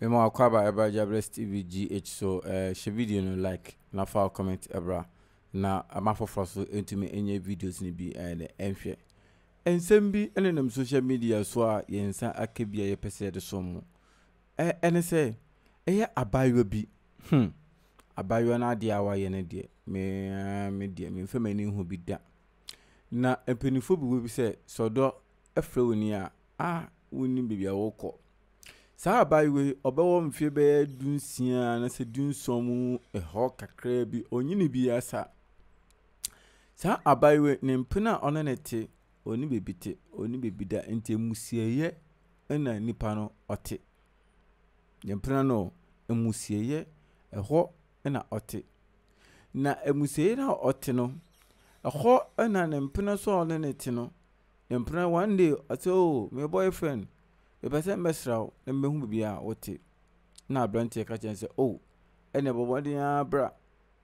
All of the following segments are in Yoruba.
mema wakɔ aba ɛbra gyabrɛs tv gh so uh, eh, hyɛ video no like na fa comment ɛbra na ama eh, foforɔ so ntumi nyɛ videos no bi ɛne eh, ɛnhwɛ nsɛm bi ne nam social media so a yɛnsa aka bi a yɛpɛ sɛ yɛde so mu ɛne sɛ ɛyɛ e abaayewa bi hmm. abaayewa no adeɛ a wayɛ no deɛ me me deɛ memfa m'ani ho bi da na mpanimfoɔ bi wɔ bi sɛ sɛ ɔdɔ afrɛ e wo ni a a wonni baabi a wɔkɔ saa abaayewa yi ɔbɛwɔ mfe bɛyɛ dunsia anasɛ dunson mu ɛhɔ kakra bi onyini bi asa saa abaayewa ne mpena a ne te oni beebi te oni beebi da nti emusieyɛ ɛna nipa no ɔte ne mpena no emusieyɛ ɛhɔ ɛna ɔte na emusieyɛ na ɔte no ɛhɔ ɛna ne mpena so ɔne ne te no ne mpena one day ɔte o my boyfriend. mepɛ sɛ mmɛsra wo na mmɛhu biribi a wote na aberanteɛ ka kyerɛ sɛ o oh, ɛna bɔbɔden ara bra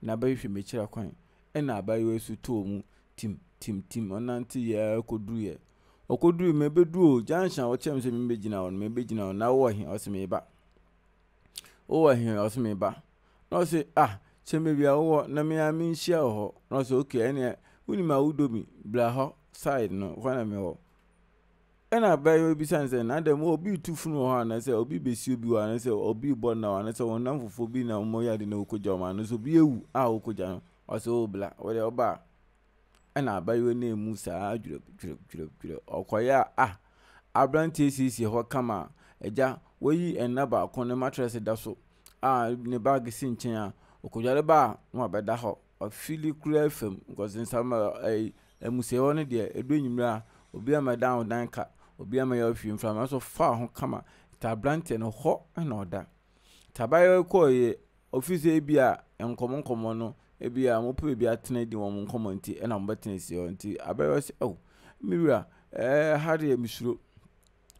na abɛhwehwɛ m'akyira kwan ɛna abayewa so too mu tim tim tim ɔnante yɛa kɔduruiɛ ɔkɔduru mu ɛbɛduru o junction a ɔkyerɛ m sɛ membɛgyina hɔ no membɛgyina hɔ na wowɔ he ɔse wowɔ he ɔse na ɔse ah kyɛ mebia wowɔ na mea menhyia wɔ hɔ na ɔsɛ ok ɛneɛ wonim a wodomi bra hɔ side no hɔ na mewɔ ɛna abayewa bi obisa nsɛ na dɛm obi tu funu wɔ hɔ anasɛ obi besi obi wɔ anasɛ obi bɔ na wɔ anasɛ wɔn nam fufuo bi na wɔn yɛ ade na okogya wɔn ano so obi ewu a okogya no ɔsɛ obla wɔde ɔbaa ɛna abaa yi na emu saa dwerɛ dwerɛ dwerɛ dwerɛ ɔkɔyɛ a a ah, aberanteɛ siesie hɔ kama ɛgya wɔyi ɛna baako ne matrɛs da so a ne baage si nkyɛn a okogya de baa na ɔbɛda hɔ ɔfili kura fam nkɔsensam ɛyi emusie hɔ no deɛ edu enyimira obi ama dan dan ka. obi ama yɛ ɔfiri mframa nso fa ho kama ta aberanteɛ no hɔ na ɔda tabaayɛ kɔɔ yɛ ɔfisi ebi a nkɔmɔ nkɔmɔ no ebi a mopɛ ebi atena di wɔn nkɔmɔ nti ɛna mo bɛtena si hɔ nti abaayɛ sɛ ɛwɔ mmiri a ɛɛ ha deɛ misuro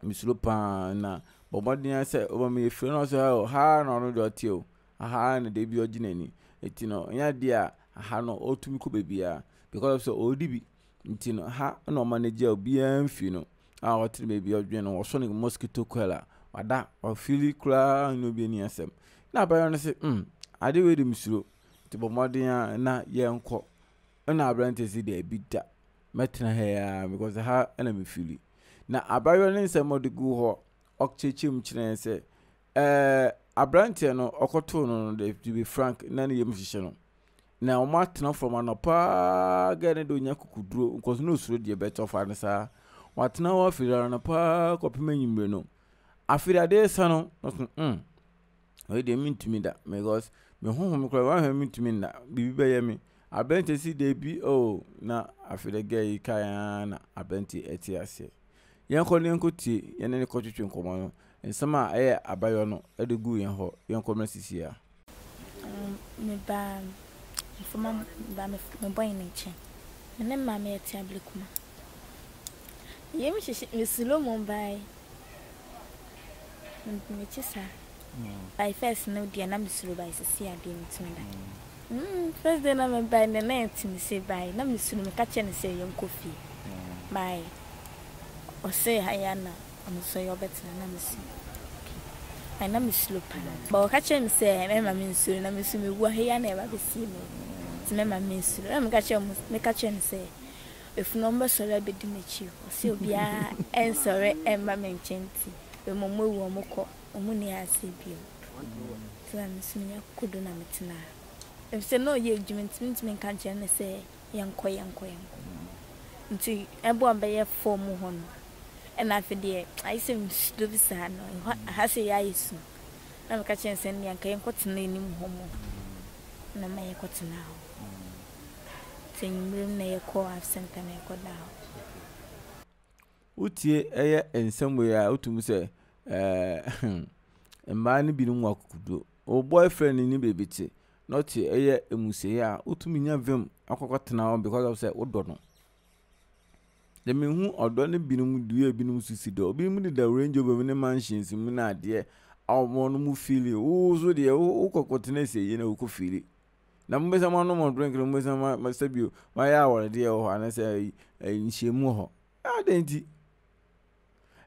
misuro paa na bɔbɔden sɛ ɔbɛn mi efiri na ɔsɛ ɛwɔ ha na ɔno deɛ ɔte o aha na deɛ bi ɔgye n'ani eti no nyɛ adeɛ a ha no ɔtumi kɔ beebi a because sɛ ɔredi bi nti no ha na ɔma no gye a obiara mfi no a ɔtene baabi ɔdwene no wɔso no mosquito coil a wada ɔfili koraa ne obi ani asɛm na abayewa no sɛ mm ade wei de mesuro nti bɔ mmɔden a na yɛnkɔ ɛna aberante si daabi da mɛtena ha ya because ha ɛna mefili na abayewa no nsɛm ɔde gu hɔ ɔkyekyem kyerɛ sɛ ɛɛ aberanteɛ no ɔkɔtoo no no de frank na ne yam hyehyɛ no na wɔn atena fam anɔ paa gɛɛ ne de onya kukuduro nkɔso na osuro deɛ bɛtɔ fa no saa watena hɔ afiri ara no paa kɔpem anwummerɛ no afiri adeɛ sa no ɔso mm ɔyɛ deɛ mentumi da because me honhom kora wahwɛ mentumi nna biribi bɛyɛ me aberɛnte si deɛ bi o oh, na afiri ga yi kaa na aberɛnte ɛte aseɛ yɛnkɔ ne yɛnkɔtie yɛne ne kɔtwetwe nkɔmmɔ no nsɛm a ɛyɛ abayɔ no ɛde gu yɛn hɔ yɛnkɔmmra sisi a mm, mebaa mfoma mebaa mebɔe ne nkyɛn me ne mmaa meyɛ te abere kuma yɛ mi hyehyɛ mi silo mu ban mekyi saa by first no deɛ na mesuro by sisi adeɛ metum da first day na mebae ne na yɛte ne bae na mesuro meka kyerɛ ne sɛ yɛnkɔ fie bae ɔsɛ haya na ɔmso yɛ ɔbɛtena na mesuro bae na mesuro paa ba ɔka kyerɛ me sɛ mɛma me nsuro na mesuro mewu aheya na ɛba bɛsie me nti mɛma me nsuro na meka kyerɛ ne sɛ efunu ọmọ sọrọ abedi n'ekyi ọsị obia nsọrọ mma m nkyɛn nti emu ọmọ ewu ọmọ kɔ ọmọ na ya ase bio nti na nso ya kodo na m tena ha efisɛ na ɔyɛ edwuma ntumi ntumi nka nkyɛn no sɛ yɛnkɔ yɛnkɔ yɛnkɔ nti ɛbɔ ɔbɛyɛ fɔm hɔ no ɛna afei deɛ ayi sɛ nsudo bi saa no ha sɛ yɛ ayɛ su na mɛka kyɛn sɛ nea nka yɛnkɔ tena anim mm. hɔ mu na ma yɛkɔ tena hɔ. te nwummerɛ mu na yɛkɔ afsenta na yɛkɔdaa hɔ wotie ɛyɛ nsɛm wei a wotumi sɛ mmaa no binom wɔ akokoduo wo boyfriend ne baabi te eh, na eh, ɔte ɛyɛ mmusieɛ a wotumi nya vim akɔkɔtena hɔ because of sɛ wodɔ no de mehu ɔdɔ no binom dua binom so dɔ binom deda range over ne mansions mu na adeɛ a wɔn no mu eh, oh. fili, wo oh, so deɛ wokɔkɔtena asieyi na wokɔ fili na mo bɛsɛ mo anom ɔdrink no mo bɛsɛ ma sɛ bio mayɛ awɔredeɛ wɔ hɔ anaasɛ nhyiamu wɔ hɔ adɛn nti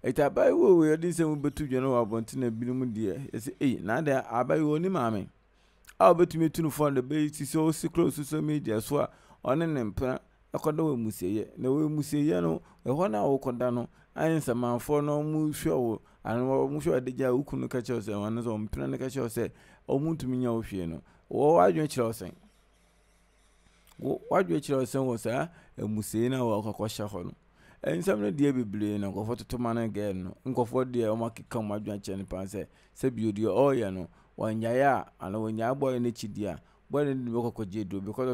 ɛti abaayewa wei ɔde sɛ wobɛtu dwa no wɔ abɔnten na binom deɛ ɛsɛ ei na adɛ ni maame a wobɛtumi tu no fɔn de bɛyɛ si sɛ ɔsi koro social media so a ɔne ne mpena ɛkɔda wɔ amusieɛ na wɔ amusieɛ no ɛhɔ no a wokɔda no ayɛ no ɔmo hwɛ wo anaa ɔmo hwɛ ɔde a woku ka kyerɛw sɛ ɔno sɛ ɔmpena no ka kyerɛw sɛ ɔmo ntumi nya wo hwie no sɛn sɛn wɔ saa no a hɔ no nsɛm no deɛ bebree na nkɔfoɔ toto ma no gɛɛ no nkɔfoɔ deɛ ɔmo akeka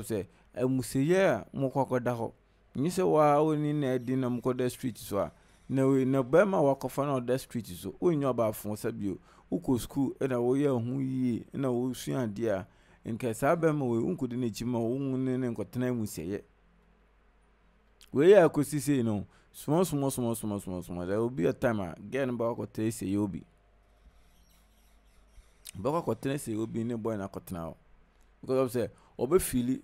ɔmo amuseyɛ mokɔkɔda hɔ nyi sɛ waa woni na ɛdi na mokɔda street so a na wei na bɛrima wakɔfa na ɔda street so wonnya ɔbaafo sɛ bio wokɔ skul e na woyɛ ho yie e na wosua adeɛ a nka saa bɛrima wei wonkɔdi n'akyi ma wowu ne ne nkɔtena amusɛyɛ wei yɛ akɔsi sei no sumɔsumɔsumɔsumɔsumɔsumɔ dɛ obi yɛ time a gɛɛ no bɛkɔ akɔtena esɛyɛ obi bɛkɔ akɔtena obi ne bɔyɛ no akɔtena hɔ because of sɛ ɔbɛfili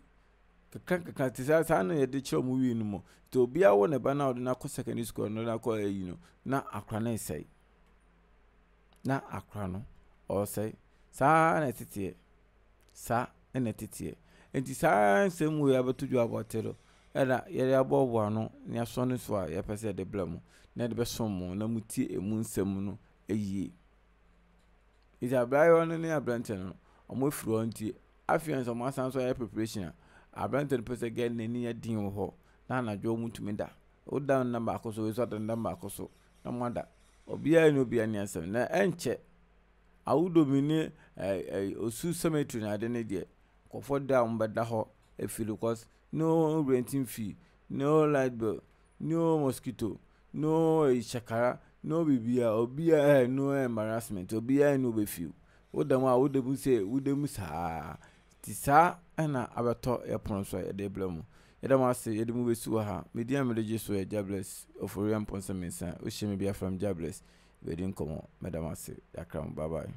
kakra kakra te saa saa na yɛde kyerɛ ɔmo wie no mu nti obiara wɔ ne ba na ɔde n'akɔ secondary school no n'akɔ ayi no na akora no nsɛe na akora no ɔresɛe saa na ɛteteɛ saa na ɛteteɛ nti saa nsɛm mu yɛ abɛto dwa abɔte do ɛna yɛde aboaboa ano ne asɔ no so a yɛpɛ sɛ yɛde brɛ mo na yɛde bɛsɔn mo na mo tie emu nsɛm no ayie nti abraayewa no ne aberanteɛ no ɔmo efiri hɔ nti afei nso ɔmo asan so ayɛ preparation a. aberante no pɛ sɛ gɛ n'ani adin wɔ hɔ na anadwo mu tumi da woda no nam baako so wesɔ ada no nam baako so na mo ada obiara ne obiara ne asɛm na ɛnkyɛ awodomi ne osu cemetery na ade ne deɛ nkɔfoɔ da a wɔbɛda hɔ afiri because no renting fee no light bill no mosquito no hyakara no bibia obiara no embarrassment obiara ne obɛfiw woda mu a woda mu sɛ woda mu saa ti saa ɛna abɛtɔ ɛpono so a yɛde brɛ mu yɛda mu ase yɛde mu bɛsi wɔ ha media mede gye so yɛ jables ɔforia mpɔnsɛ mensa wohyɛ me biafram jables bɛdi nkɔmmɔ mɛda m ase yɛakra mu bye.